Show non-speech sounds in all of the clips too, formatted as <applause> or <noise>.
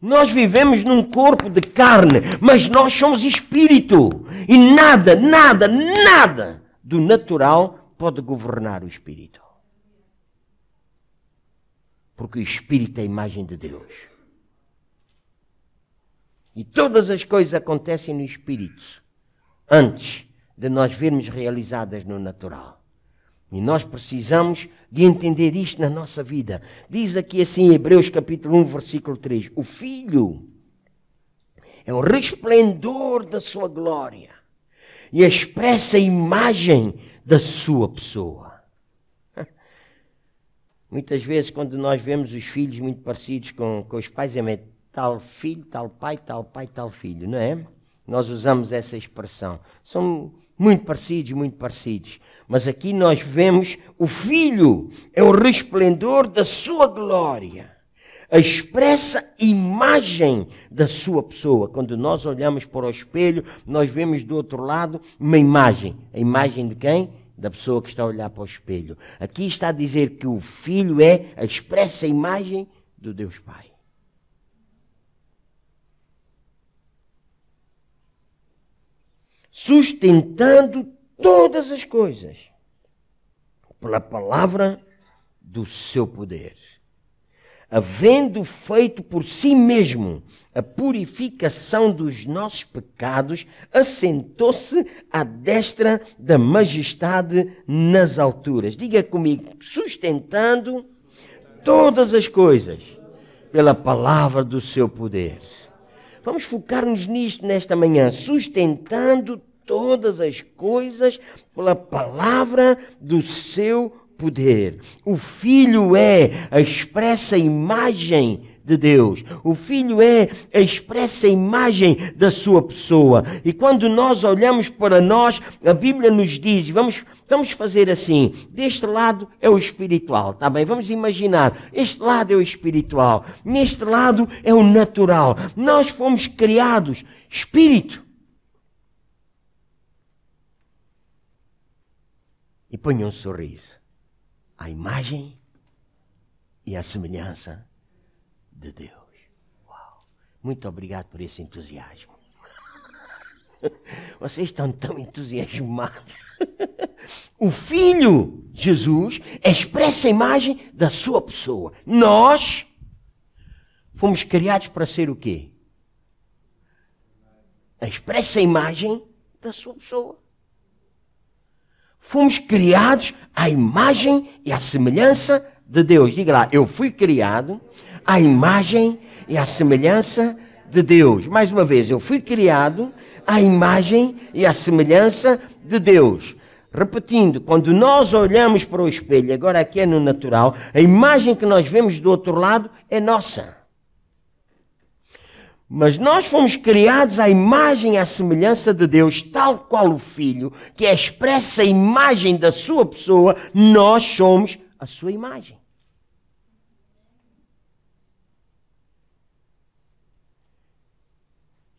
Nós vivemos num corpo de carne, mas nós somos espírito. E nada, nada, nada do natural pode governar o espírito. Porque o espírito é a imagem de Deus. E todas as coisas acontecem no espírito antes de nós vermos realizadas no natural. E nós precisamos de entender isto na nossa vida. Diz aqui assim em Hebreus capítulo 1, versículo 3: O Filho é o resplendor da sua glória e a expressa imagem da sua pessoa. <laughs> Muitas vezes, quando nós vemos os filhos muito parecidos com, com os pais, é tal filho, tal pai, tal pai, tal filho, não é? Nós usamos essa expressão. São muito parecidos, muito parecidos. Mas aqui nós vemos o Filho, é o resplendor da sua glória, a expressa imagem da sua pessoa. Quando nós olhamos para o espelho, nós vemos do outro lado uma imagem. A imagem de quem? Da pessoa que está a olhar para o espelho. Aqui está a dizer que o Filho é a expressa imagem do Deus Pai. sustentando todas as coisas pela palavra do seu poder, havendo feito por si mesmo a purificação dos nossos pecados, assentou-se à destra da majestade nas alturas. Diga comigo, sustentando todas as coisas pela palavra do seu poder. Vamos focar-nos nisto nesta manhã, sustentando todas as coisas pela palavra do seu poder. O Filho é a expressa imagem de Deus. O Filho é a expressa imagem da sua pessoa. E quando nós olhamos para nós, a Bíblia nos diz, vamos, vamos fazer assim, deste lado é o espiritual, tá bem? Vamos imaginar, este lado é o espiritual, neste lado é o natural. Nós fomos criados espírito e ponho um sorriso. à imagem e à semelhança de Deus. Uau! Muito obrigado por esse entusiasmo. <laughs> Vocês estão tão entusiasmados. <laughs> O Filho, Jesus, expressa a imagem da sua pessoa. Nós fomos criados para ser o quê? Expressa a imagem da sua pessoa fomos criados à imagem e à semelhança de Deus. Diga lá, eu fui criado à imagem e à semelhança de Deus. Mais uma vez, eu fui criado à imagem e à semelhança de Deus. Repetindo, quando nós olhamos para o espelho, agora aqui é no natural, a imagem que nós vemos do outro lado é nossa. Mas nós fomos criados à imagem e à semelhança de Deus, tal qual o Filho, que é expressa a imagem da sua pessoa, nós somos a sua imagem.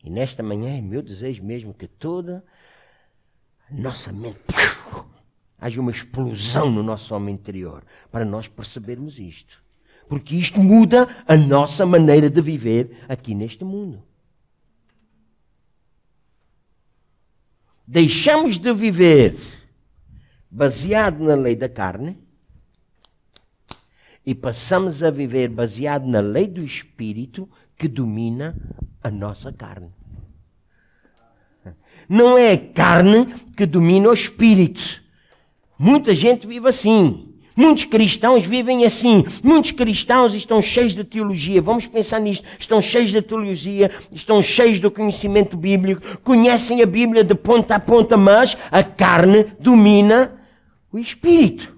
E nesta manhã é meu desejo mesmo que toda a nossa mente haja uma explosão no nosso homem interior para nós percebermos isto porque isto muda a nossa maneira de viver aqui neste mundo. Deixamos de viver baseado na lei da carne e passamos a viver baseado na lei do espírito que domina a nossa carne. Não é a carne que domina o espírito. Muita gente vive assim. Muitos cristãos vivem assim. Muitos cristãos estão cheios de teologia. Vamos pensar nisto. Estão cheios de teologia, estão cheios do conhecimento bíblico, conhecem a Bíblia de ponta a ponta, mas a carne domina o espírito.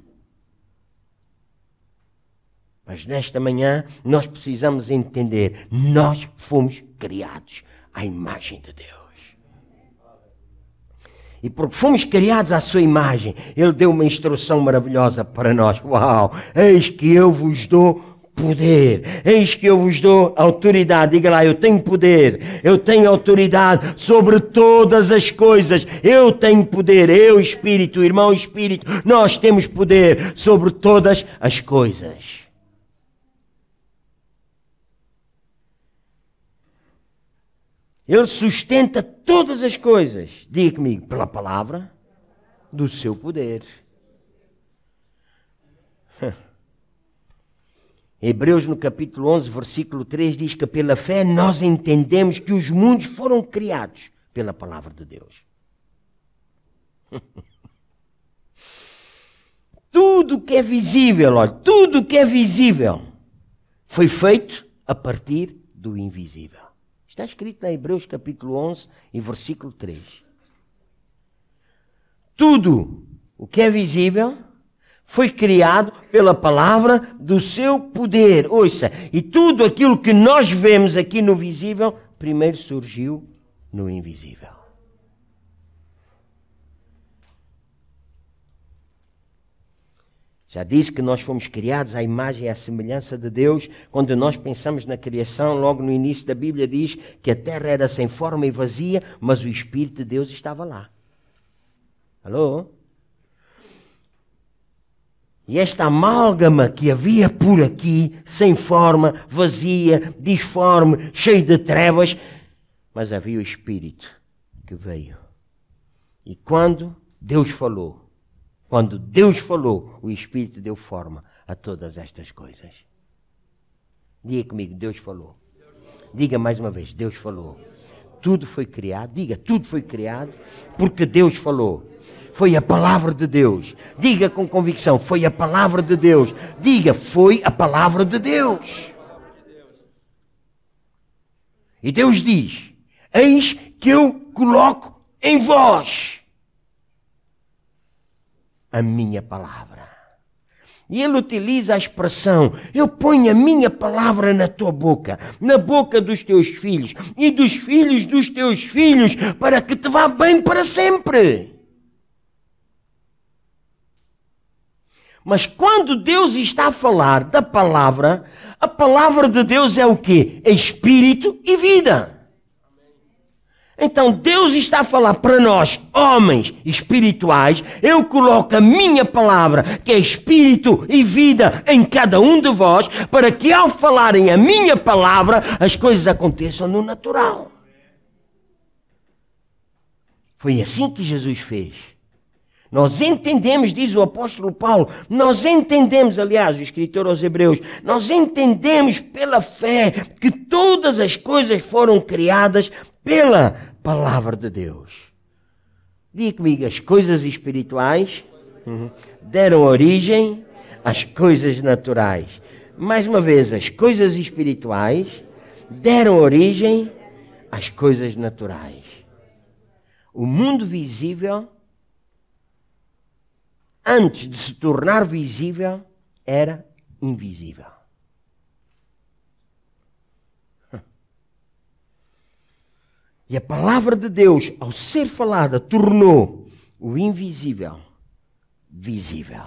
Mas nesta manhã nós precisamos entender: nós fomos criados à imagem de Deus e porque fomos criados à sua imagem, ele deu uma instrução maravilhosa para nós. Uau! Eis que eu vos dou poder. Eis que eu vos dou autoridade. Diga lá, eu tenho poder. Eu tenho autoridade sobre todas as coisas. Eu tenho poder. Eu, Espírito, irmão, Espírito, nós temos poder sobre todas as coisas. Ele sustenta todas as coisas, diga comigo, pela palavra do seu poder. <laughs> Hebreus no capítulo 11, versículo 3 diz que pela fé nós entendemos que os mundos foram criados pela palavra de Deus. <laughs> tudo que é visível, olha, tudo que é visível foi feito a partir do invisível. Está escrito em Hebreus capítulo 11 e versículo 3. Tudo o que é visível foi criado pela palavra do seu poder. Ouça, e tudo aquilo que nós vemos aqui no visível primeiro surgiu no invisível. Já disse que nós fomos criados à imagem e à semelhança de Deus. Quando nós pensamos na criação, logo no início da Bíblia diz que a terra era sem forma e vazia, mas o Espírito de Deus estava lá. Alô? E esta amálgama que havia por aqui, sem forma, vazia, disforme, cheio de trevas, mas havia o Espírito que veio. E quando Deus falou, quando Deus falou, o Espírito deu forma a todas estas coisas. Diga comigo, Deus falou. Diga mais uma vez, Deus falou. Tudo foi criado, diga, tudo foi criado porque Deus falou. Foi a palavra de Deus. Diga com convicção, foi a palavra de Deus. Diga, foi a palavra de Deus. E Deus diz: Eis que eu coloco em vós a minha palavra. E ele utiliza a expressão: Eu ponho a minha palavra na tua boca, na boca dos teus filhos e dos filhos dos teus filhos, para que te vá bem para sempre. Mas quando Deus está a falar da palavra, a palavra de Deus é o quê? É espírito e vida. Então Deus está a falar para nós, homens espirituais, eu coloco a minha palavra, que é espírito e vida, em cada um de vós, para que ao falarem a minha palavra, as coisas aconteçam no natural. Foi assim que Jesus fez. Nós entendemos, diz o apóstolo Paulo, nós entendemos, aliás, o escritor aos Hebreus, nós entendemos pela fé que todas as coisas foram criadas pela palavra de Deus. Diga comigo, as coisas espirituais deram origem às coisas naturais. Mais uma vez, as coisas espirituais deram origem às coisas naturais. O mundo visível, antes de se tornar visível, era invisível. E a palavra de Deus, ao ser falada, tornou o invisível visível.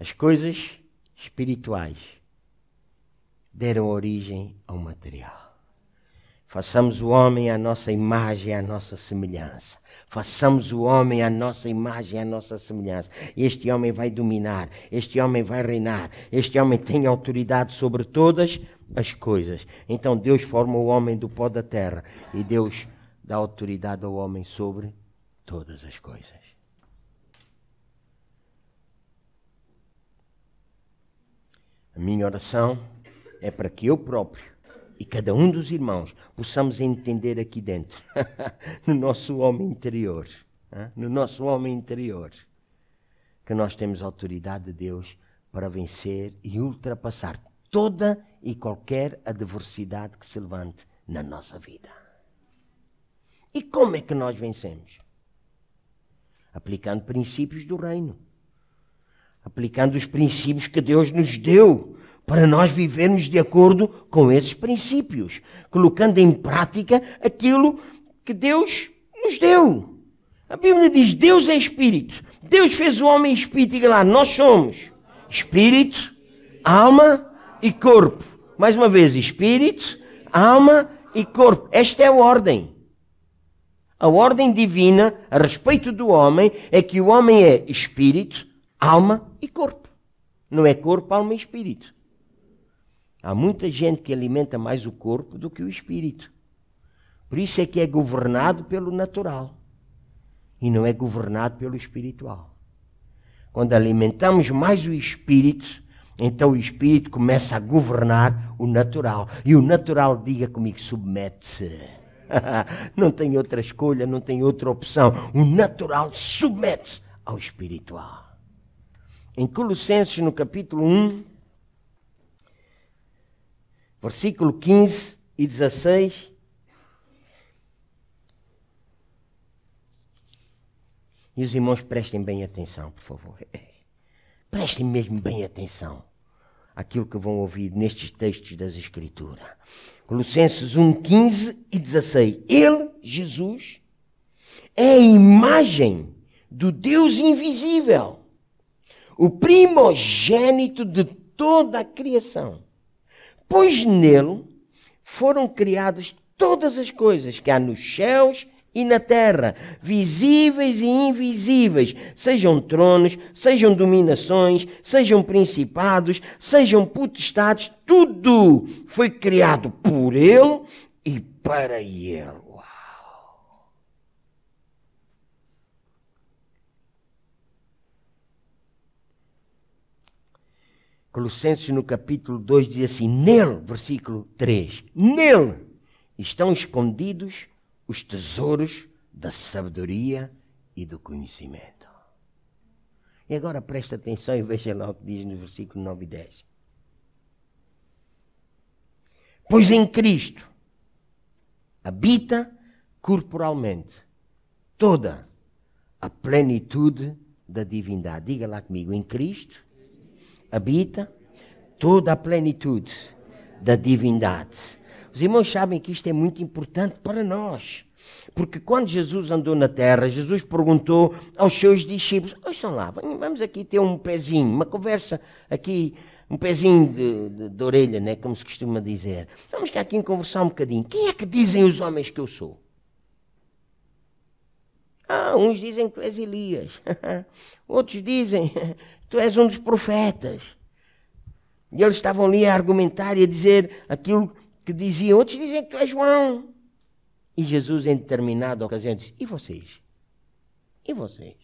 As coisas espirituais deram origem ao material. Façamos o homem à nossa imagem, à nossa semelhança. Façamos o homem à nossa imagem, à nossa semelhança. Este homem vai dominar, este homem vai reinar, este homem tem autoridade sobre todas as coisas. Então Deus forma o homem do pó da terra e Deus dá autoridade ao homem sobre todas as coisas. A minha oração é para que eu próprio e cada um dos irmãos possamos entender aqui dentro, <laughs> no nosso homem interior, no nosso homem interior, que nós temos a autoridade de Deus para vencer e ultrapassar toda e qualquer adversidade que se levante na nossa vida. E como é que nós vencemos? Aplicando princípios do reino. Aplicando os princípios que Deus nos deu para nós vivermos de acordo com esses princípios, colocando em prática aquilo que Deus nos deu. A Bíblia diz: Deus é espírito. Deus fez o homem espírito, e lá, nós somos espírito, alma e corpo. Mais uma vez, espírito, alma e corpo. Esta é a ordem. A ordem divina a respeito do homem é que o homem é espírito, alma e corpo. Não é corpo, alma e espírito. Há muita gente que alimenta mais o corpo do que o espírito. Por isso é que é governado pelo natural e não é governado pelo espiritual. Quando alimentamos mais o espírito, então o espírito começa a governar o natural. E o natural, diga comigo, submete-se. <laughs> não tem outra escolha, não tem outra opção. O natural submete-se ao espiritual. Em Colossenses, no capítulo 1, versículo 15 e 16. E os irmãos prestem bem atenção, por favor. <laughs> Prestem mesmo bem atenção aquilo que vão ouvir nestes textos das Escrituras. Colossenses 1, 15 e 16. Ele, Jesus, é a imagem do Deus invisível, o primogênito de toda a criação. Pois nele foram criadas todas as coisas que há nos céus e na terra, visíveis e invisíveis, sejam tronos, sejam dominações, sejam principados, sejam potestades, tudo foi criado por Ele e para Ele. Uau. Colossenses no capítulo 2 diz assim: Nele, versículo 3, nele estão escondidos os tesouros da sabedoria e do conhecimento. E agora presta atenção e veja lá o que diz no versículo 9 e 10. Pois em Cristo habita corporalmente toda a plenitude da divindade. Diga lá comigo, em Cristo habita toda a plenitude da divindade. Os irmãos sabem que isto é muito importante para nós. Porque quando Jesus andou na terra, Jesus perguntou aos seus discípulos: Ouçam lá, vamos aqui ter um pezinho, uma conversa aqui, um pezinho de, de, de orelha, né? como se costuma dizer. Vamos cá aqui conversar um bocadinho. Quem é que dizem os homens que eu sou? Ah, uns dizem que tu és Elias, <laughs> outros dizem <laughs> que tu és um dos profetas. E eles estavam ali a argumentar e a dizer aquilo que diziam, outros dizem que tu és João. E Jesus, em determinada ocasião, disse: E vocês? E vocês?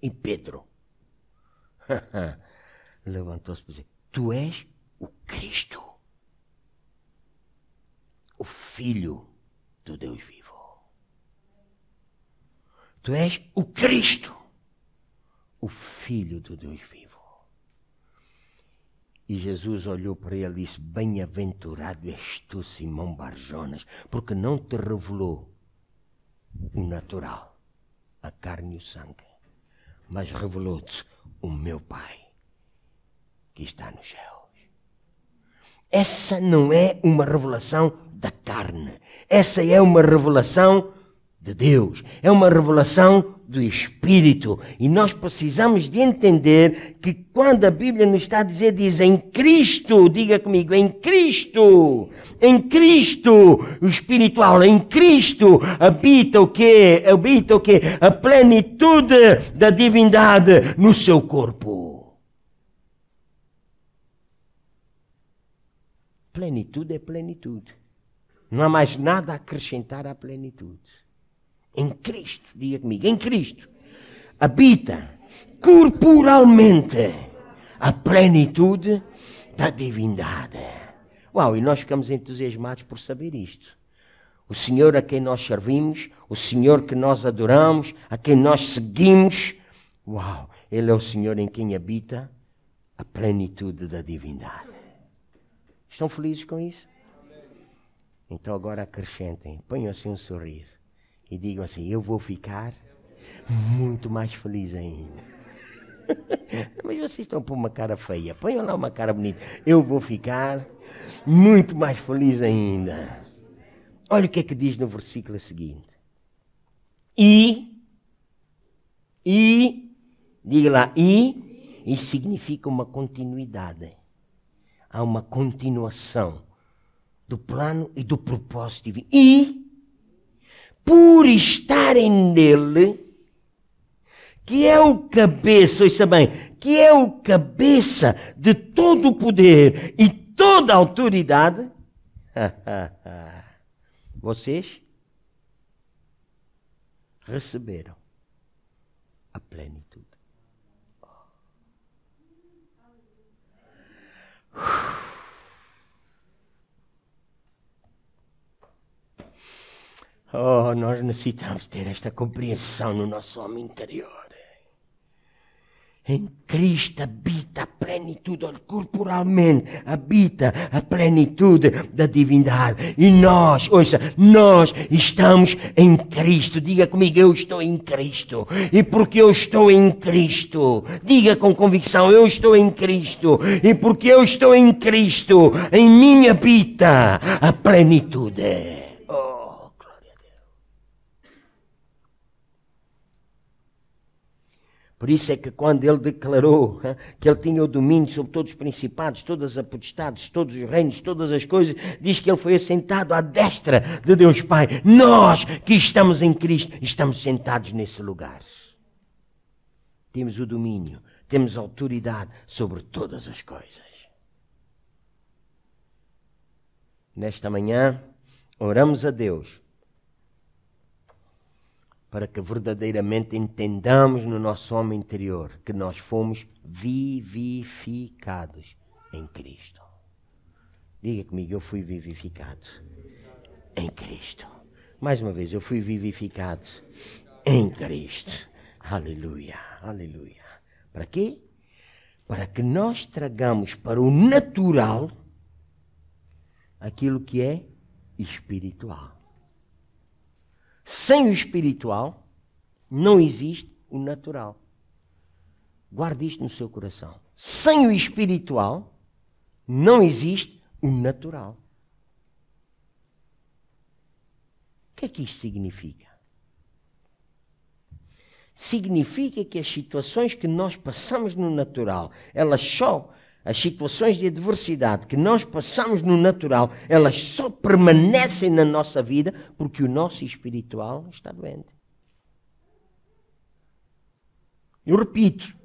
E Pedro <laughs> levantou-se para dizer: Tu és o Cristo, o Filho do Deus vivo. Tu és o Cristo, o Filho do Deus vivo. E Jesus olhou para ele e disse: Bem-aventurado és tu, Simão Barjonas, porque não te revelou o natural, a carne e o sangue, mas revelou-te o meu Pai que está nos céus. Essa não é uma revelação da carne, essa é uma revelação de Deus, é uma revelação do Espírito. E nós precisamos de entender que quando a Bíblia nos está a dizer, diz em Cristo, diga comigo, em Cristo, em Cristo, o espiritual, em Cristo habita o quê? Habita o quê? A plenitude da divindade no seu corpo. Plenitude é plenitude. Não há mais nada a acrescentar à plenitude em Cristo, diga comigo, em Cristo, habita corporalmente a plenitude da divindade. Uau, e nós ficamos entusiasmados por saber isto. O Senhor a quem nós servimos, o Senhor que nós adoramos, a quem nós seguimos, uau, Ele é o Senhor em quem habita a plenitude da divindade. Estão felizes com isso? Então agora acrescentem, ponham assim um sorriso e digam assim: Eu vou ficar muito mais feliz ainda. <laughs> Mas vocês estão por uma cara feia, ponham lá uma cara bonita. Eu vou ficar muito mais feliz ainda. Olha o que é que diz no versículo seguinte. E, e, diga lá, e, e significa uma continuidade. Há uma continuação do plano e do propósito divino. E por estarem nele, que é o cabeça, ouça bem, que é o cabeça de todo o poder e toda a autoridade. <laughs> Vocês receberam a plenitude. Uf. Oh, nós necessitamos ter esta compreensão no nosso homem interior. Em Cristo habita a plenitude, corporalmente habita a plenitude da divindade. E nós, ouça, nós estamos em Cristo. Diga comigo, eu estou em Cristo. E porque eu estou em Cristo, diga com convicção, eu estou em Cristo. E porque eu estou em Cristo, em mim habita a plenitude. Por isso é que quando ele declarou que ele tinha o domínio sobre todos os principados, todas as potestades, todos os reinos, todas as coisas, diz que ele foi assentado à destra de Deus Pai. Nós que estamos em Cristo, estamos sentados nesse lugar. Temos o domínio, temos autoridade sobre todas as coisas. Nesta manhã, oramos a Deus para que verdadeiramente entendamos no nosso homem interior que nós fomos vivificados em Cristo. Diga comigo, eu fui vivificado em Cristo. Mais uma vez, eu fui vivificado em Cristo. Aleluia, aleluia. Para quê? Para que nós tragamos para o natural aquilo que é espiritual. Sem o espiritual, não existe o natural. Guarde isto no seu coração. Sem o espiritual, não existe o natural. O que é que isto significa? Significa que as situações que nós passamos no natural, elas só as situações de adversidade que nós passamos no natural, elas só permanecem na nossa vida porque o nosso espiritual está doente. Eu repito,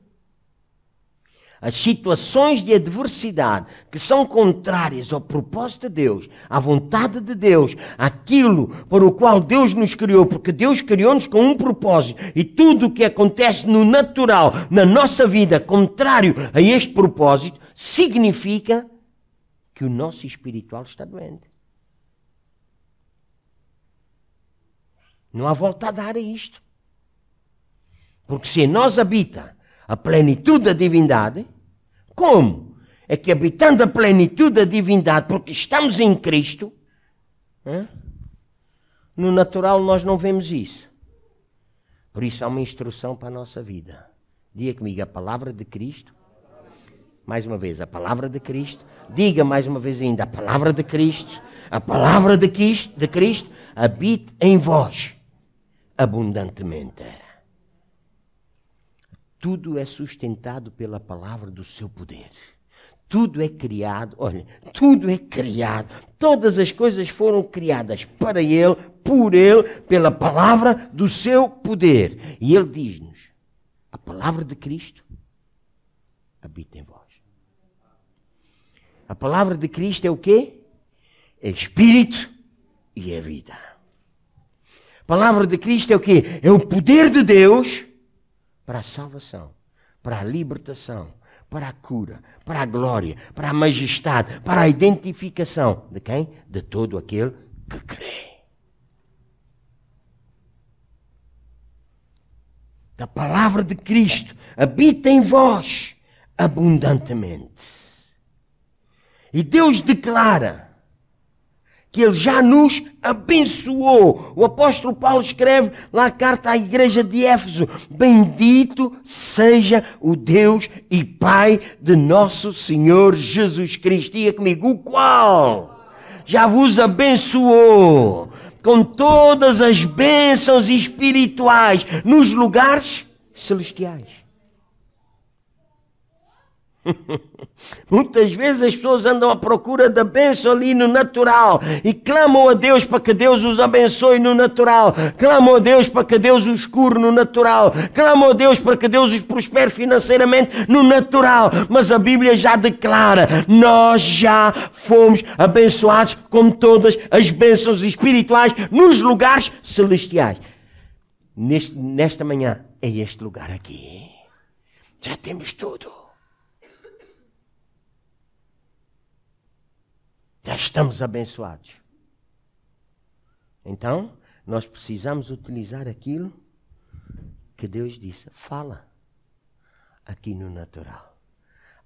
as situações de adversidade que são contrárias ao propósito de Deus, à vontade de Deus, aquilo para o qual Deus nos criou, porque Deus criou-nos com um propósito e tudo o que acontece no natural, na nossa vida, contrário a este propósito, significa que o nosso espiritual está doente. Não há volta a dar a isto. Porque se em nós habita a plenitude da divindade, como é que habitando a plenitude da divindade, porque estamos em Cristo, hein, no natural nós não vemos isso. Por isso há uma instrução para a nossa vida. Diga comigo, a palavra de Cristo mais uma vez, a palavra de Cristo, diga mais uma vez ainda, a palavra de Cristo, a palavra de Cristo, de Cristo habite em vós abundantemente. Tudo é sustentado pela palavra do seu poder. Tudo é criado, olha, tudo é criado. Todas as coisas foram criadas para Ele, por Ele, pela palavra do seu poder. E Ele diz-nos: a palavra de Cristo habita em vós. A palavra de Cristo é o quê? É espírito e é vida. A palavra de Cristo é o quê? É o poder de Deus para a salvação, para a libertação, para a cura, para a glória, para a majestade, para a identificação de quem? De todo aquele que crê. Da palavra de Cristo habita em vós abundantemente. E Deus declara que Ele já nos abençoou. O apóstolo Paulo escreve a carta à igreja de Éfeso: Bendito seja o Deus e Pai de nosso Senhor Jesus Cristo. Diga comigo, o qual já vos abençoou com todas as bênçãos espirituais nos lugares celestiais. <laughs> Muitas vezes as pessoas andam à procura da bênção ali no natural e clamam a Deus para que Deus os abençoe no natural, clamam a Deus para que Deus os cure no natural, clamam a Deus para que Deus os prospere financeiramente no natural. Mas a Bíblia já declara: nós já fomos abençoados como todas as bênçãos espirituais nos lugares celestiais. Neste, nesta manhã, é este lugar aqui. Já temos tudo. Já estamos abençoados. Então, nós precisamos utilizar aquilo que Deus disse. Fala aqui no natural.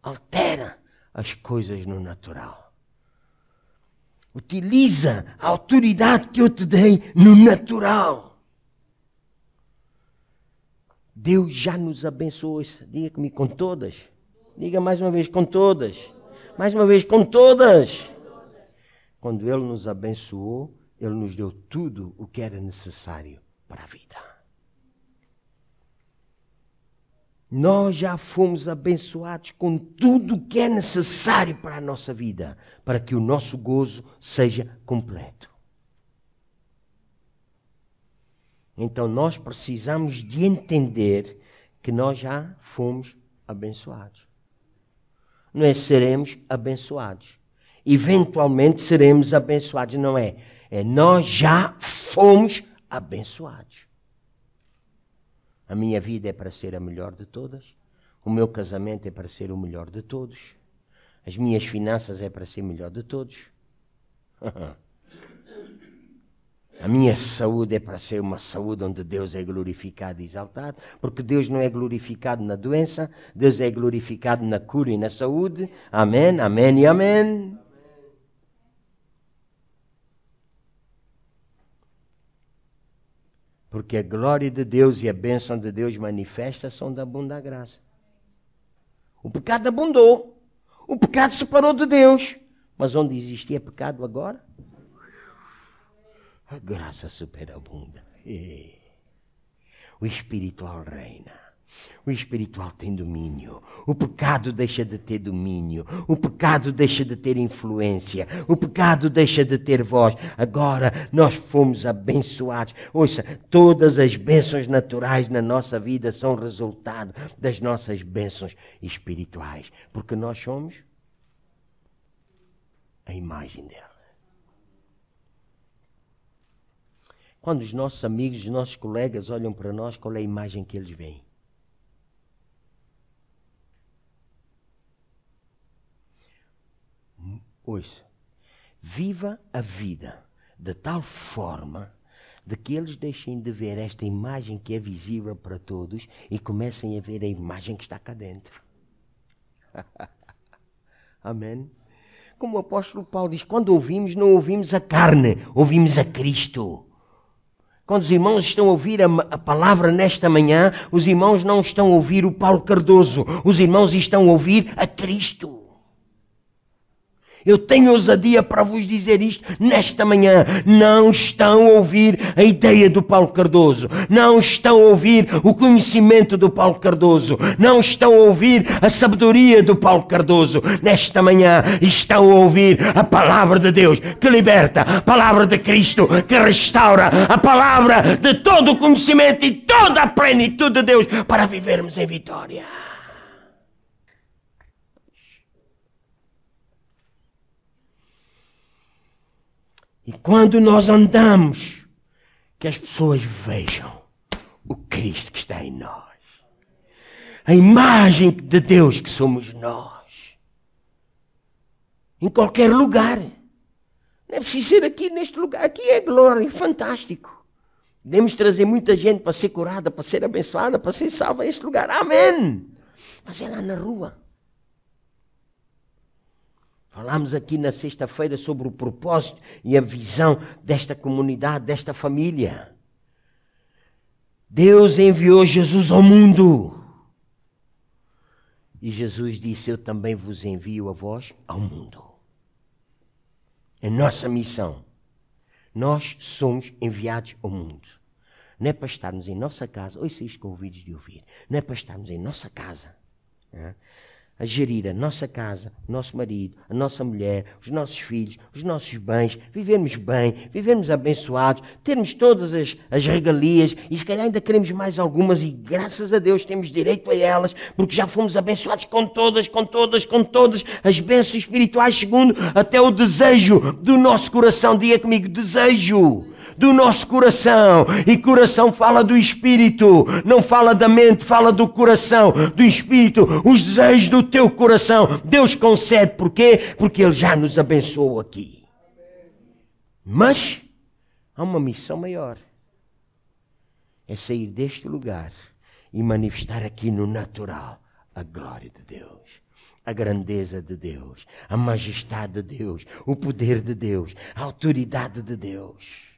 Altera as coisas no natural. Utiliza a autoridade que eu te dei no natural. Deus já nos abençoou. Diga comigo, com todas. Diga mais uma vez, com todas. Mais uma vez, com todas. Quando Ele nos abençoou, Ele nos deu tudo o que era necessário para a vida. Nós já fomos abençoados com tudo o que é necessário para a nossa vida, para que o nosso gozo seja completo. Então nós precisamos de entender que nós já fomos abençoados. Nós é seremos abençoados eventualmente seremos abençoados. Não é. é nós já fomos abençoados. A minha vida é para ser a melhor de todas. O meu casamento é para ser o melhor de todos. As minhas finanças é para ser melhor de todos. <laughs> A minha saúde é para ser uma saúde onde Deus é glorificado e exaltado, porque Deus não é glorificado na doença, Deus é glorificado na cura e na saúde. Amém, amém e amém. Porque a glória de Deus e a bênção de Deus manifesta são da bunda da graça. O pecado abundou. O pecado separou de Deus. Mas onde existia pecado agora? A graça superabunda. O espiritual reina. O espiritual tem domínio. O pecado deixa de ter domínio. O pecado deixa de ter influência. O pecado deixa de ter voz. Agora nós fomos abençoados. Ouça, todas as bênçãos naturais na nossa vida são resultado das nossas bênçãos espirituais. Porque nós somos a imagem dela. Quando os nossos amigos, os nossos colegas olham para nós, qual é a imagem que eles veem? ouça, viva a vida de tal forma de que eles deixem de ver esta imagem que é visível para todos e comecem a ver a imagem que está cá dentro. <laughs> Amém? Como o apóstolo Paulo diz, quando ouvimos, não ouvimos a carne, ouvimos a Cristo. Quando os irmãos estão a ouvir a, a, palavra nesta manhã, os irmãos não estão a ouvir o Paulo Cardoso, os irmãos estão a ouvir a Cristo. Eu tenho ousadia para vos dizer isto nesta manhã. Não estão a ouvir a ideia do Paulo Cardoso. Não estão a ouvir o conhecimento do Paulo Cardoso. Não estão a ouvir a sabedoria do Paulo Cardoso. Nesta manhã estão a ouvir a palavra de Deus que liberta, a palavra de Cristo que restaura, a palavra de todo o conhecimento e toda a plenitude de Deus para vivermos em vitória. E quando nós andamos, que as pessoas vejam o Cristo que está em nós, a imagem de Deus que somos nós, em qualquer lugar. Não é preciso ser aqui neste lugar. Aqui é glória, é fantástico. Podemos trazer muita gente para ser curada, para ser abençoada, para ser salva a este lugar. Amém. Mas é lá na rua. Falámos aqui na sexta-feira sobre o propósito e a visão desta comunidade, desta família. Deus enviou Jesus ao mundo. E Jesus disse: Eu também vos envio a vós ao mundo. É nossa missão. Nós somos enviados ao mundo. Não é para estarmos em nossa casa, ouça isto com ouvidos de ouvir, não é para estarmos em nossa casa, é? a gerir a nossa casa, o nosso marido, a nossa mulher, os nossos filhos, os nossos bens, vivermos bem, vivermos abençoados, termos todas as, as regalias e se calhar ainda queremos mais algumas e graças a Deus temos direito a elas porque já fomos abençoados com todas, com todas, com todas as bênçãos espirituais segundo até o desejo do nosso coração. Diga comigo, desejo do nosso coração. E coração fala do espírito, não fala da mente, fala do coração, do espírito, os desejos do teu coração. Deus concede, por quê? Porque Ele já nos abençoou aqui. Mas há uma missão maior: é sair deste lugar e manifestar aqui no natural a glória de Deus a grandeza de Deus, a majestade de Deus, o poder de Deus, a autoridade de Deus.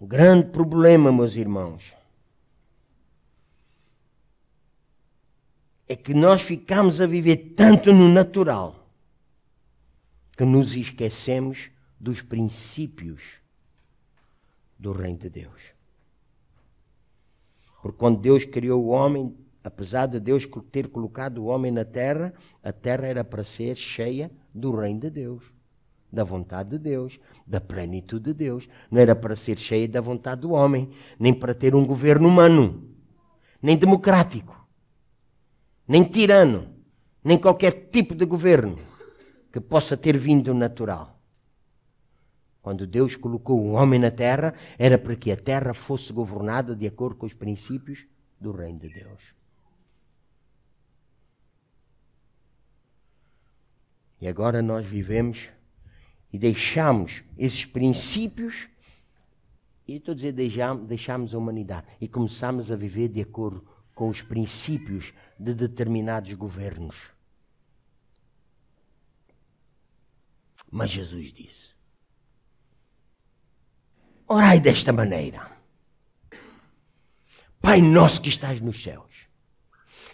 O grande problema, meus irmãos, é que nós ficamos a viver tanto no natural que nos esquecemos dos princípios do Reino de Deus. Porque quando Deus criou o homem, apesar de Deus ter colocado o homem na terra, a terra era para ser cheia do Reino de Deus da vontade de Deus, da plenitude de Deus. Não era para ser cheia da vontade do homem, nem para ter um governo humano, nem democrático, nem tirano, nem qualquer tipo de governo que possa ter vindo natural. Quando Deus colocou o homem na terra, era para que a terra fosse governada de acordo com os princípios do reino de Deus. E agora nós vivemos e deixamos esses princípios, e estou a dizer deixamos, deixamos a humanidade e começamos a viver de acordo com os princípios de determinados governos. Mas Jesus disse: Orai desta maneira. Pai nosso que estás nos céus,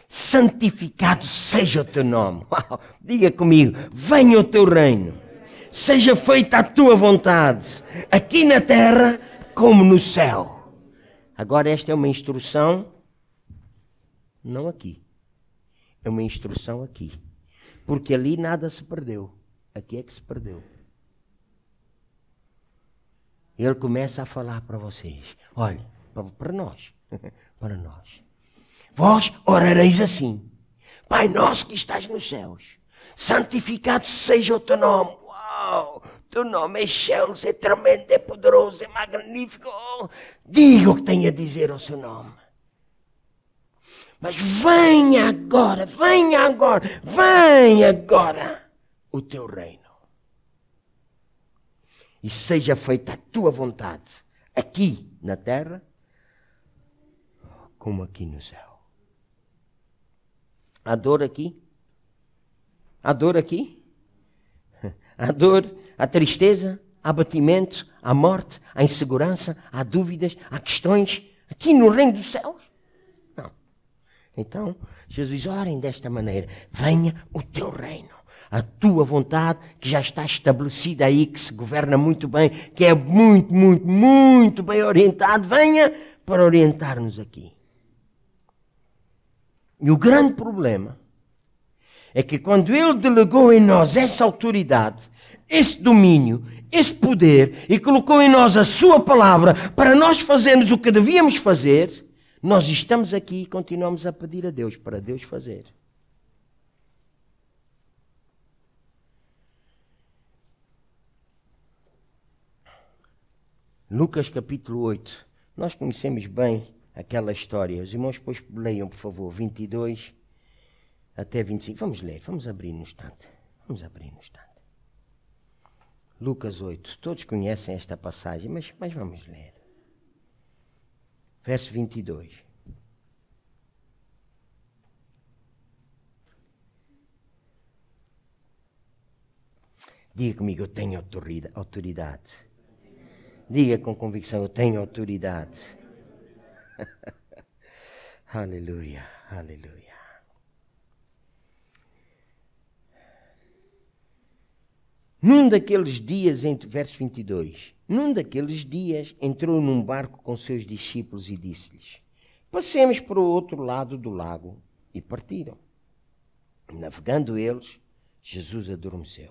santificado seja o teu nome. <laughs> Diga comigo: venha o teu reino seja feita a tua vontade, aqui na terra como no céu. Agora, esta é uma instrução, não aqui, é uma instrução aqui, porque ali nada se perdeu, aqui é que se perdeu. Ele começa a falar para vocês: olha, para nós, <laughs> para nós, vós orareis assim. Pai nosso que estás nos céus, santificado seja o teu nome Oh, teu nome é Chelsea, é tremendo, é poderoso, é magnífico. diga o que tem a dizer ao seu nome. Mas venha agora, venha agora, venha agora o teu reino. E seja feita a tua vontade, aqui na terra, como aqui no céu. Há dor aqui? Há dor aqui? a dor, a tristeza, abatimento, a morte, a insegurança, há dúvidas, há questões aqui no reino dos céus? Não. Então, Jesus, orem desta maneira: venha o teu reino, a tua vontade que já está estabelecida aí, que se governa muito bem, que é muito, muito, muito bem orientado, venha para orientar-nos aqui. E o grande problema é que quando Ele delegou em nós essa autoridade, esse domínio, esse poder e colocou em nós a Sua palavra para nós fazermos o que devíamos fazer, nós estamos aqui e continuamos a pedir a Deus para Deus fazer. Lucas capítulo 8. Nós conhecemos bem aquela história. Os irmãos, depois leiam, por favor, 22 até 25. Vamos ler, vamos abrir no instante. Vamos abrir no instante. Lucas 8. Todos conhecem esta passagem, mas, mas vamos ler. Verso 22. Diga comigo, eu tenho autoridade. Diga com convicção, eu tenho autoridade. <laughs> aleluia, aleluia. Num daqueles dias, entre, verso 22, num daqueles dias entrou num barco com seus discípulos e disse-lhes: Passemos para o outro lado do lago. E partiram. Navegando eles, Jesus adormeceu.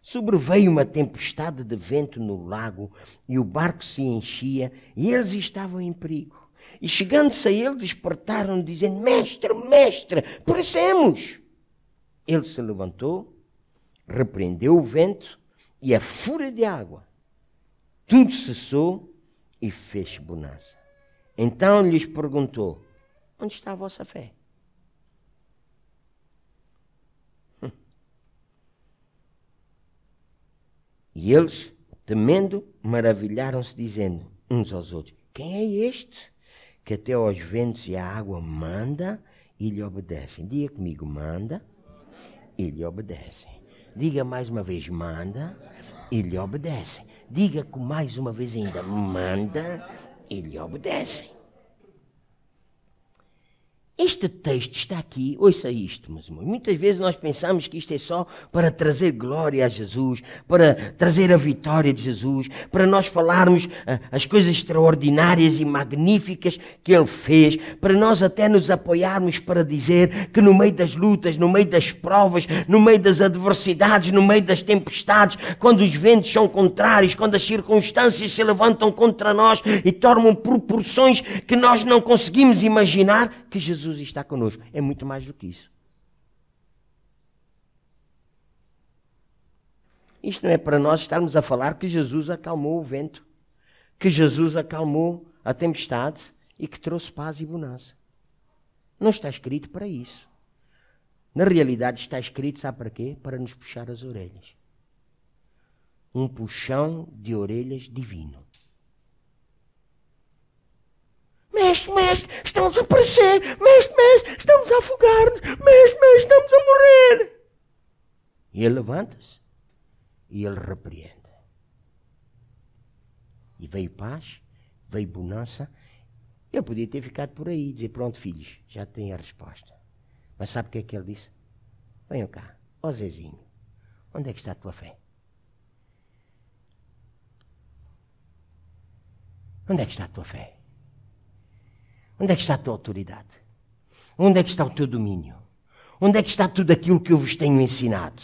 Sobreveio uma tempestade de vento no lago e o barco se enchia e eles estavam em perigo. E chegando-se a ele, despertaram, dizendo: Mestre, mestre, perecemos! Ele se levantou repreendeu o vento e a fúria de água. Tudo cessou e fez bonança. Então lhes perguntou: Onde está a vossa fé? <laughs> E eles, temendo, maravilharam-se, dizendo uns aos outros: Quem é este que até aos ventos e à água manda e lhe obedecem? Dia comigo: manda e lhe obedecem. Diga mais uma vez, manda, ele obedece. Diga com mais uma vez ainda, manda, ele obedece. Este texto está aqui, ouça isto, meus irmãos. Muitas vezes nós pensamos que isto é só para trazer glória a Jesus, para trazer a vitória de Jesus, para nós falarmos ah, as coisas extraordinárias e magníficas que Ele fez, para nós até nos apoiarmos para dizer que no meio das lutas, no meio das provas, no meio das adversidades, no meio das tempestades, quando os ventos são contrários, quando as circunstâncias se levantam contra nós e tornam proporções que nós não conseguimos imaginar, que Jesus está conosco. É muito mais do que isso. Isto não é para nós estarmos a falar que Jesus acalmou o vento, que Jesus acalmou a tempestade e que trouxe paz e bonança. Não está escrito para isso. Na realidade, está escrito, sabe para quê? Para nos puxar as orelhas. Um puxão de orelhas divino. Mestre, mestre, estamos a aparecer. Mestre, mestre, estamos a afogar-nos. Mestre, mestre, estamos a morrer. E ele levanta-se e ele repreende. E veio paz, veio bonança. Ele podia ter ficado por aí e dizer: Pronto, filhos, já tem a resposta. Mas sabe o que é que ele disse? Venham cá, ó Zezinho, onde é que está a tua fé? Onde é que está a tua fé? Onde é que está a tua autoridade? Onde é que está o teu domínio? Onde é que está tudo aquilo que eu vos tenho ensinado?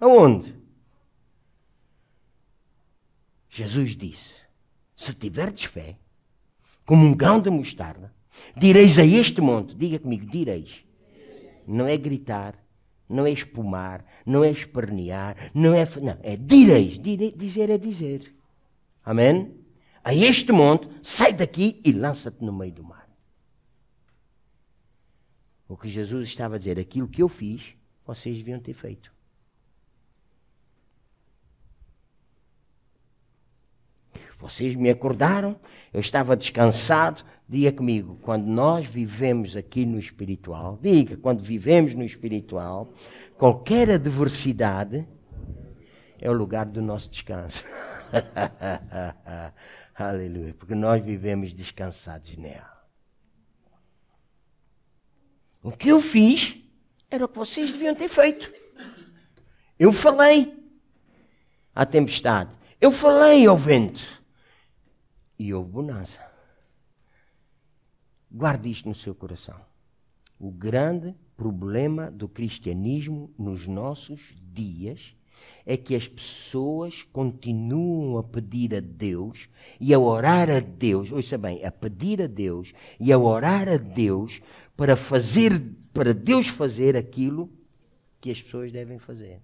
Aonde? Jesus disse: Se tiverdes fé, como um grão de mostarda, direis a este monte, diga comigo, direis. Não é gritar, não é espumar, não é espernear, não é. Não, é direis. Dire, dizer é dizer. Amém? a este monte, sai daqui e lança-te no meio do mar. O que Jesus estava a dizer, aquilo que eu fiz, vocês deviam ter feito. Vocês me acordaram, eu estava descansado. Diga comigo, quando nós vivemos aqui no espiritual, diga, quando vivemos no espiritual, qualquer adversidade é o lugar do nosso descanso. <laughs> Aleluia. Porque nós vivemos descansados nela. O que eu fiz era o que vocês deviam ter feito. Eu falei à tempestade. Eu falei ao vento. E houve bonança. Guarde isto no seu coração. O grande problema do cristianismo nos nossos dias é que as pessoas continuam a pedir a Deus e a orar a Deus, ouça bem, a pedir a Deus e a orar a Deus para fazer, para Deus fazer aquilo que as pessoas devem fazer.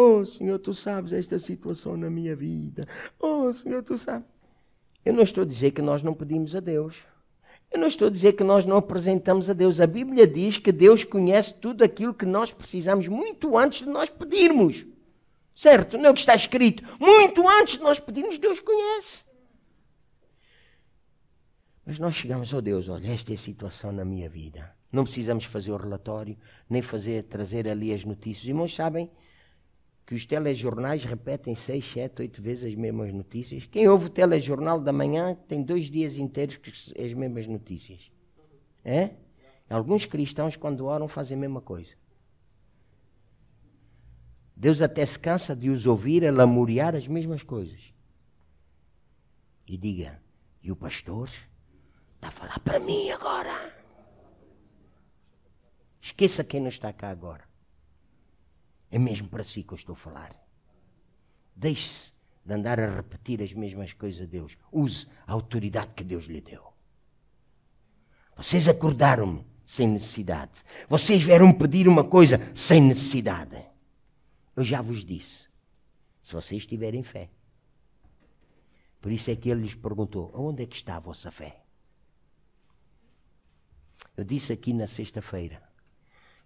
Oh, Senhor, tu sabes esta situação na minha vida. Oh, Senhor, tu sabes. Eu não estou a dizer que nós não pedimos a Deus. Eu não estou a dizer que nós não apresentamos a Deus. A Bíblia diz que Deus conhece tudo aquilo que nós precisamos muito antes de nós pedirmos. Certo? Não é o que está escrito. Muito antes de nós pedirmos, Deus conhece. Mas nós chegamos ao oh Deus, olha, esta é a situação na minha vida. Não precisamos fazer o relatório, nem fazer, trazer ali as notícias. Irmãos, sabem, que os telejornais repetem seis, sete, oito vezes as mesmas notícias. Quem ouve o telejornal da manhã tem dois dias inteiros que as mesmas notícias. É? Alguns cristãos, quando oram, fazem a mesma coisa. Deus até se cansa de os ouvir a lamuriar as mesmas coisas. E diga, e o pastor está a falar para mim agora. Esqueça quem não está cá agora. É mesmo para si que eu estou a falar. Deixe-se de andar a repetir as mesmas coisas a Deus. Use a autoridade que Deus lhe deu. Vocês acordaram-me sem necessidade. Vocês vieram pedir uma coisa sem necessidade. Eu já vos disse. Se vocês tiverem fé. Por isso é que ele lhes perguntou: Onde é que está a vossa fé? Eu disse aqui na sexta-feira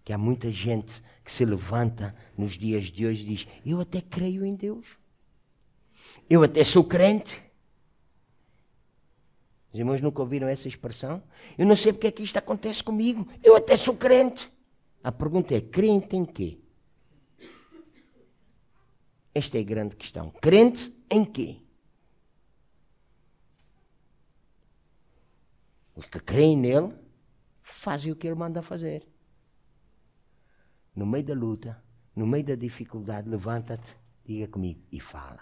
que há muita gente que se levanta nos dias de hoje e diz: Eu até creio em Deus. Eu até sou crente. Os irmãos nunca ouviram essa expressão? Eu não sei porque é que isto acontece comigo. Eu até sou crente. A pergunta é: crente em quê? Esta é a grande questão. Crente em quê? Os que creem nele fazem o que ele manda fazer no meio da luta, no meio da dificuldade, levanta-te, diga comigo e fala.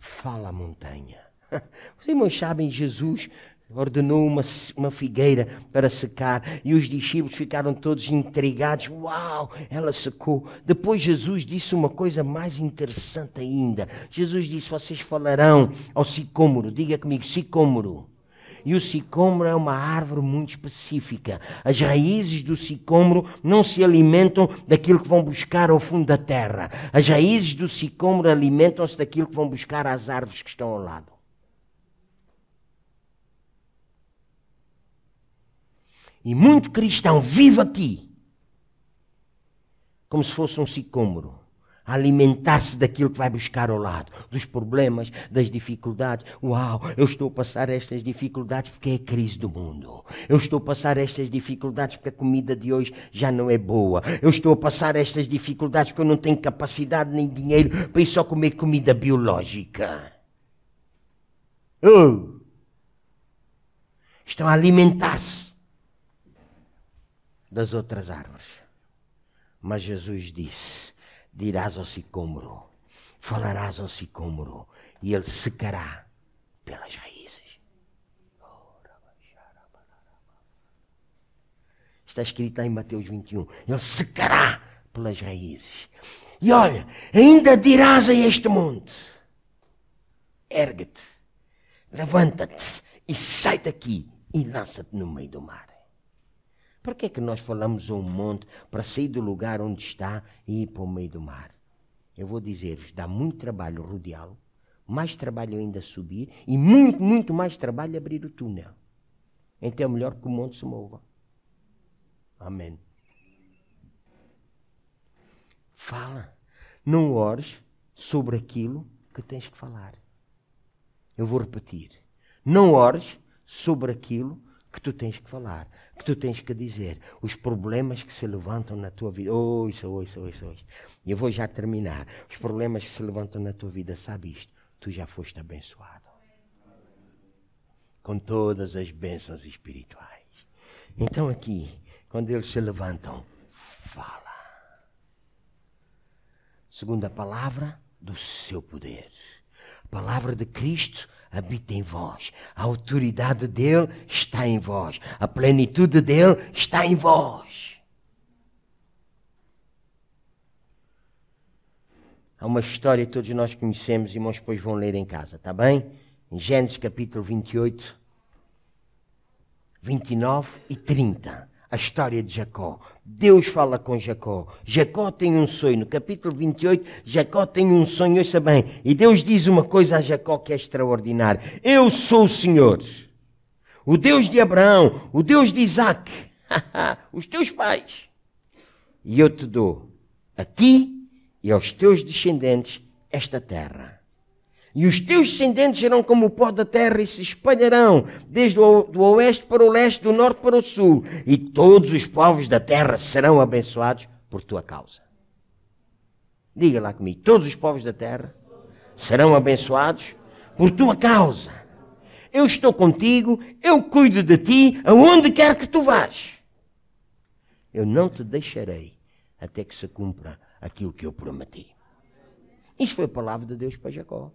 Fala, montanha. <laughs> Os irmãos sabem, Jesus ordenou uma, uma figueira para secar e os discípulos ficaram todos intrigados. Uau, ela secou. Depois Jesus disse uma coisa mais interessante ainda. Jesus disse: Vocês falarão ao sicômoro, diga comigo, sicômoro. E o sicômoro é uma árvore muito específica. As raízes do sicômoro não se alimentam daquilo que vão buscar ao fundo da terra. As raízes do sicômoro alimentam-se daquilo que vão buscar às árvores que estão ao lado. E muito cristão vive aqui como se fosse um sicômoro alimentar-se daquilo que vai buscar ao lado, dos problemas, das dificuldades. Uau, eu estou a passar estas dificuldades porque é a crise do mundo. Eu estou a passar estas dificuldades porque a comida de hoje já não é boa. Eu estou a passar estas dificuldades porque eu não tenho capacidade nem dinheiro para ir só comer comida biológica. Uh, estão a alimentar-se das outras árvores. Mas Jesus disse: dirás ao sicômoro, falarás ao sicômoro, e ele secará pelas raízes. Está escrito lá em Mateus 21, ele secará pelas raízes. E olha, ainda dirás a este monte: ergue-te, levanta-te e sai daqui e lança-te no meio do mar. Por que é que nós falamos um monte para sair do lugar onde está e ir para o meio do mar? Eu vou dizer-vos, dá muito trabalho rodeá-lo, mais trabalho ainda subir e muito, muito mais trabalho abrir o túnel. Então é melhor que o monte se mova. Amém. Fala. Não ores sobre aquilo que tens que falar. Eu vou repetir. Não ores sobre aquilo que tu tens que falar, que tu tens que dizer, os problemas que se levantam na tua vida. oi, Ouça, ouça, ouça, ouça. Eu vou já terminar. Os problemas que se levantam na tua vida, sabe isto? Tu já foste abençoado. Com todas as bênçãos espirituais. Então aqui, quando eles se levantam, fala. Segunda palavra do seu poder. A palavra de Cristo habita em vós. A autoridade dele está em vós. A plenitude dele está em vós. Há uma história que todos nós conhecemos, irmãos, depois vão ler em casa, está bem? Em Gênesis capítulo 28, 29 e 30 a história de Jacó. Deus fala com Jacó. Jacó tem um sonho. No capítulo 28, Jacó tem um sonho, ouça bem. E Deus diz uma coisa a Jacó que é extraordinária: Eu sou o Senhor, o Deus de Abraão, o Deus de Isaac, <laughs> os teus pais. E eu te dou a ti e aos teus descendentes esta terra. E os teus descendentes serão como o pó da terra e se espalharão desde o oeste para o leste, do norte para o sul, e todos os povos da terra serão abençoados por tua causa. Diga lá comigo: todos os povos da terra serão abençoados por tua causa. Eu estou contigo, eu cuido de ti, aonde quer que tu vás. Eu não te deixarei até que se cumpra aquilo que eu prometi. Isto foi a palavra de Deus para Jacó.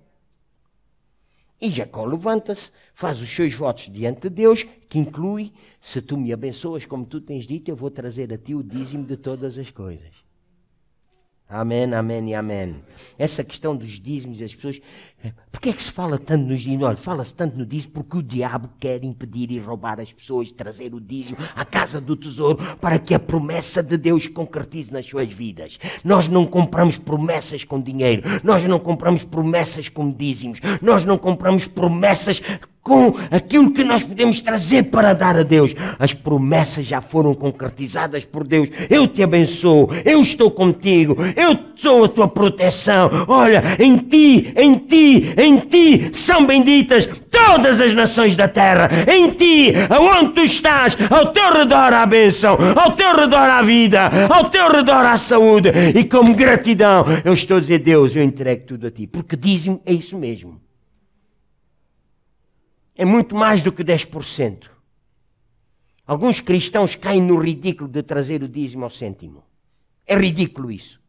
E Jacó levanta-se, faz os seus votos diante de Deus, que inclui: se tu me abençoas como tu tens dito, eu vou trazer a ti o dízimo de todas as coisas. Amém, amém e amém. Essa questão dos dízimos, as pessoas. Eh, porquê é que se fala tanto nos dízimos? Olha, fala-se tanto no dízimo porque o diabo quer impedir e roubar as pessoas, trazer o dízimo à casa do tesouro para que a promessa de Deus concretize nas suas vidas. Nós não compramos promessas com dinheiro, nós não compramos promessas com dízimos, nós não compramos promessas com aquilo que nós podemos trazer para dar a Deus. As promessas já foram concretizadas por Deus. Eu te abençoo, eu estou contigo, eu sou a tua proteção. Olha, em ti, em ti, em ti são benditas todas as nações da terra. Em ti, aonde tu estás, ao teu redor há bênção, ao teu redor há vida, ao teu redor há saúde. E como gratidão, eu estou a dizer, Deus, eu entrego tudo a ti, porque dizem é isso mesmo é muito mais do que 10%. Alguns cristãos caem no ridículo de trazer o dízimo ao cêntimo. É ridículo isso.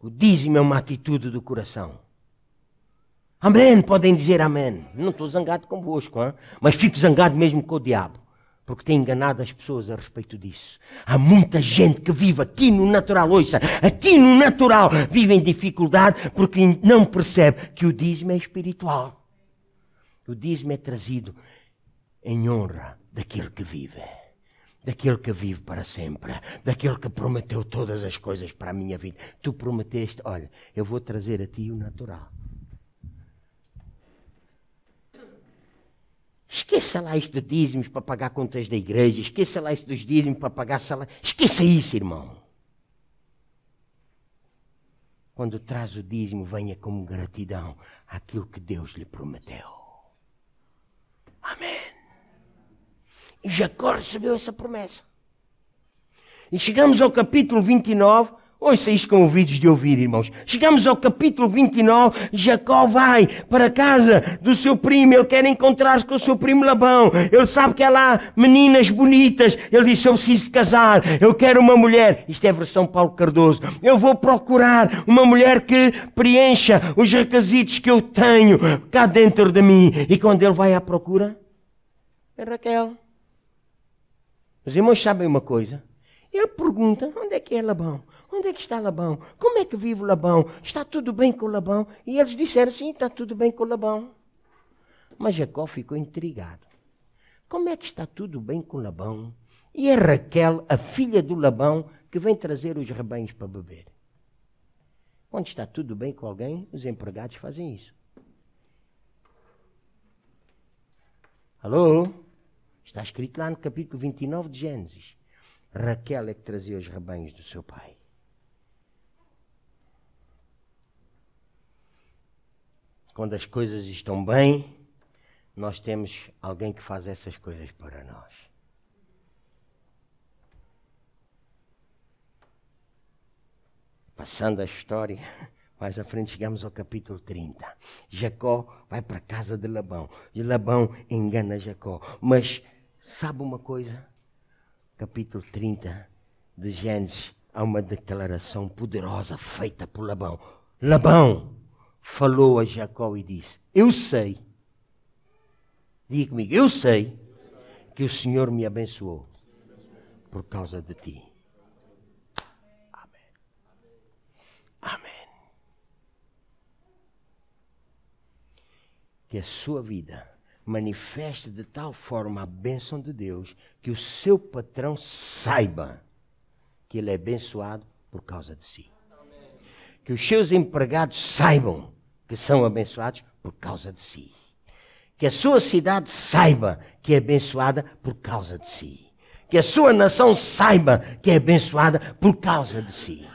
O dízimo é uma atitude do coração. Amém, podem dizer amém. Não estou zangado convosco, hein? mas fico zangado mesmo com o diabo porque tem enganado as pessoas a respeito disso. Há muita gente que vive aqui no natural, ouça, aqui no natural, vive em dificuldade porque não percebe que o dízimo é espiritual. O dízimo é trazido em honra daquele que vive, daquele que vive para sempre, daquele que prometeu todas as coisas para a minha vida. Tu prometeste, olha, eu vou trazer a ti o natural. Esqueça lá isso de dízimos para pagar contas da igreja, esqueça lá isso dos dízimos para pagar salário. Esqueça isso, irmão. Quando traz o dízimo, venha como gratidão àquilo que Deus lhe prometeu. Amém. E Jacó recebeu essa promessa. E chegamos ao capítulo 29, Ouça isto com ouvidos de ouvir, irmãos. Chegamos ao capítulo 29. Jacó vai para a casa do seu primo. Ele quer encontrar-se com o seu primo Labão. Ele sabe que há lá meninas bonitas. Ele disse: Eu preciso de casar. Eu quero uma mulher. Isto é a versão Paulo Cardoso. Eu vou procurar uma mulher que preencha os requisitos que eu tenho cá dentro de mim. E quando ele vai à procura, é Raquel. Os irmãos sabem uma coisa. Ele pergunta: Onde é que é Labão? Onde é que está Labão? Como é que vive Labão? Está tudo bem com Labão? E eles disseram: Sim, está tudo bem com Labão. Mas Jacó ficou intrigado. Como é que está tudo bem com Labão? E é Raquel, a filha do Labão, que vem trazer os rebanhos para beber. Quando está tudo bem com alguém, os empregados fazem isso. Alô? Está escrito lá no capítulo 29 de Gênesis. Raquel é que trazia os rebanhos do seu pai. Quando as coisas estão bem, nós temos alguém que faz essas coisas para nós. Passando a história, mais à frente chegamos ao capítulo 30. Jacó vai para a casa de Labão. E Labão engana Jacó. Mas sabe uma coisa? Capítulo 30 de Gênesis há uma declaração poderosa feita por Labão. Labão, falou a Jacó e disse: Eu sei, diga comigo, eu sei que o Senhor me abençoou por causa de ti. Amém. Amém. Que a sua vida manifeste de tal forma a bênção de Deus que o seu patrão saiba que ele é abençoado por causa de si. Que os seus empregados saibam que são abençoados por causa de si. Que a sua cidade saiba que é abençoada por causa de si. Que a sua nação saiba que é abençoada por causa de si.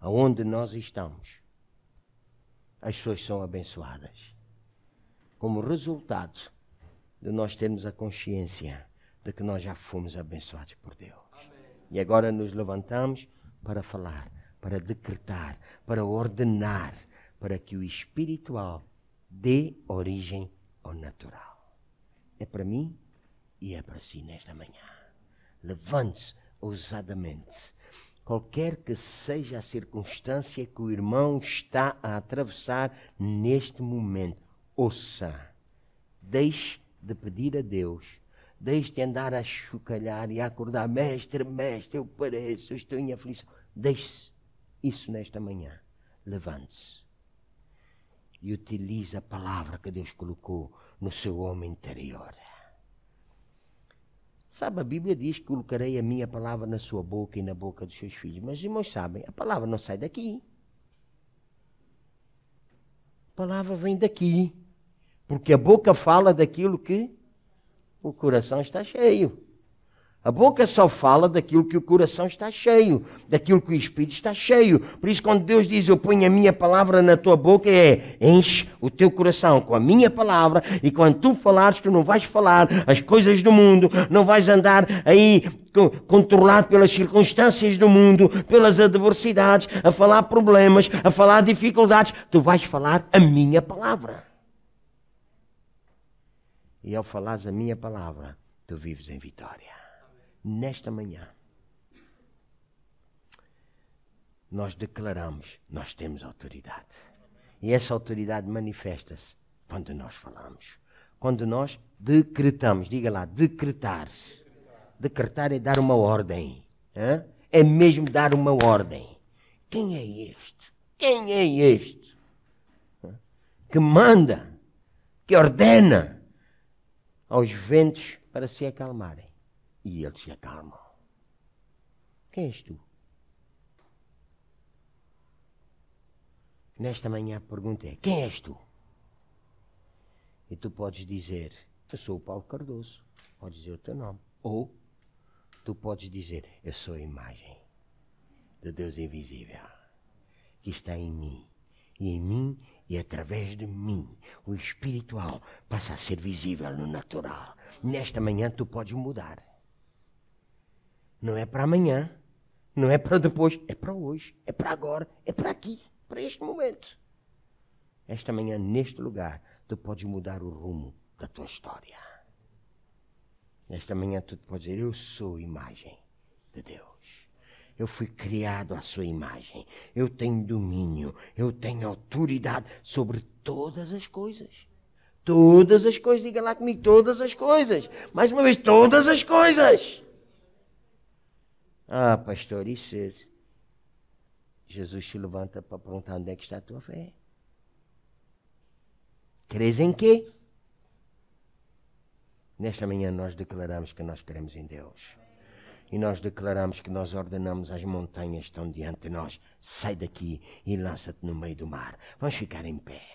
Aonde nós estamos, as pessoas são abençoadas. Como resultado de nós termos a consciência de que nós já fomos abençoados por Deus. Amém. E agora nos levantamos para falar, para decretar, para ordenar para que o espiritual dê origem ao natural. É para mim e é para si nesta manhã. Levante-se ousadamente. Qualquer que seja a circunstância que o irmão está a atravessar neste momento, ouça. Deixe de pedir a Deus deixe de andar a chocalhar e a acordar. Mestre, mestre, eu pareço, estou em aflição. Deixe isso nesta manhã. Levante-se e utiliza a palavra que Deus colocou no seu homem interior. Sabe, a Bíblia diz que colocarei a minha palavra na sua boca e na boca dos seus filhos. Mas irmãos sabem, a palavra não sai daqui. A palavra vem daqui. Porque a boca fala daquilo que o coração está cheio. A boca só fala daquilo que o coração está cheio, daquilo que o espírito está cheio. Por isso, quando Deus diz: Eu ponho a minha palavra na tua boca, é enche o teu coração com a minha palavra. E quando tu falares, tu não vais falar as coisas do mundo, não vais andar aí controlado pelas circunstâncias do mundo, pelas adversidades, a falar problemas, a falar dificuldades. Tu vais falar a minha palavra. E ao falares a minha palavra, tu vives em vitória nesta manhã, nós declaramos: nós temos autoridade. E essa autoridade manifesta-se quando nós falamos, quando nós decretamos. Diga lá, decretar. Decretar é dar uma ordem. Hein? É mesmo dar uma ordem. Quem é este? Quem é este? Que manda, que ordena aos ventos para se acalmarem. E ele se acalma. Quem és tu? Nesta manhã a pergunta é: quem és tu? E tu podes dizer: eu sou o Paulo Cardoso. Podes dizer o teu nome. Ou tu podes dizer: eu sou a imagem do Deus invisível que está em mim. E em mim e através de mim, o espiritual passa a ser visível no natural. Nesta manhã tu podes mudar. Não é para amanhã, não é para depois, é para hoje, é para agora, é para aqui, para este momento. Esta manhã, neste lugar, tu podes mudar o rumo da tua história. Esta manhã tu podes dizer: Eu sou imagem de Deus. Eu fui criado à sua imagem. Eu tenho domínio, eu tenho autoridade sobre todas as coisas. Todas as coisas, diga lá comigo, todas as coisas. Mais uma vez, todas as coisas. Ah, pastor, isso. É... Jesus te levanta para perguntar onde é que está a tua fé. Crês em quê? Nesta manhã nós declaramos que nós queremos em Deus. E nós declaramos que nós ordenamos as montanhas que estão diante de nós. Sai daqui e lança-te no meio do mar. Vamos ficar em pé.